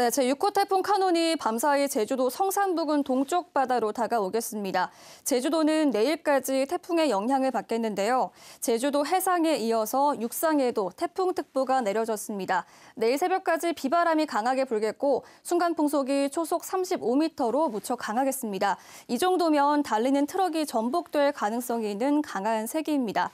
네, 제6호 태풍 카논이 밤사이 제주도 성산 부근 동쪽 바다로 다가오겠습니다. 제주도는 내일까지 태풍의 영향을 받겠는데요. 제주도 해상에 이어서 육상에도 태풍특보가 내려졌습니다. 내일 새벽까지 비바람이 강하게 불겠고 순간풍속이 초속 35m로 무척 강하겠습니다. 이 정도면 달리는 트럭이 전복될 가능성이 있는 강한 세기입니다.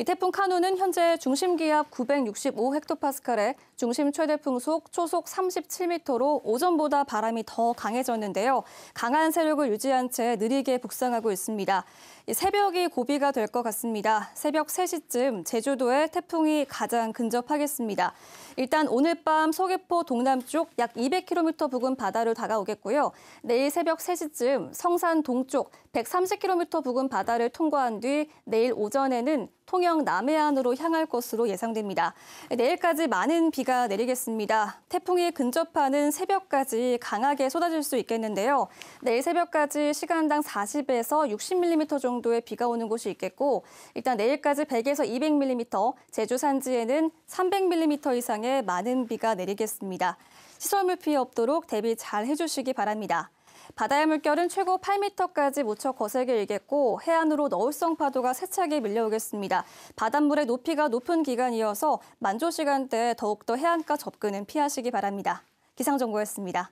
이 태풍 카누는 현재 중심 기압 965헥토파스칼에 중심 최대 풍속 초속 37m로 오전보다 바람이 더 강해졌는데요. 강한 세력을 유지한 채 느리게 북상하고 있습니다. 새벽이 고비가 될 것 같습니다. 새벽 3시쯤 제주도에 태풍이 가장 근접하겠습니다. 일단 오늘 밤 서귀포 동남쪽 약 200km 부근 바다로 다가오겠고요. 내일 새벽 3시쯤 성산 동쪽 130km 부근 바다를 통과한 뒤 내일 오전에는 통영 해경 남해안으로 향할 것으로 예상됩니다. 내일까지 많은 비가 내리겠습니다. 태풍이 근접하는 새벽까지 강하게 쏟아질 수 있겠는데요. 내일 새벽까지 시간당 40에서 60mm 정도의 비가 오는 곳이 있겠고 일단 내일까지 100에서 200mm, 제주 산지에는 300mm 이상의 많은 비가 내리겠습니다. 시설물 피해 없도록 대비 잘 해주시기 바랍니다. 바다의 물결은 최고 8m까지 무척 거세게 일겠고 해안으로 너울성 파도가 세차게 밀려오겠습니다. 바닷물의 높이가 높은 기간이어서 만조 시간대에 더욱더 해안가 접근은 피하시기 바랍니다. 기상정보였습니다.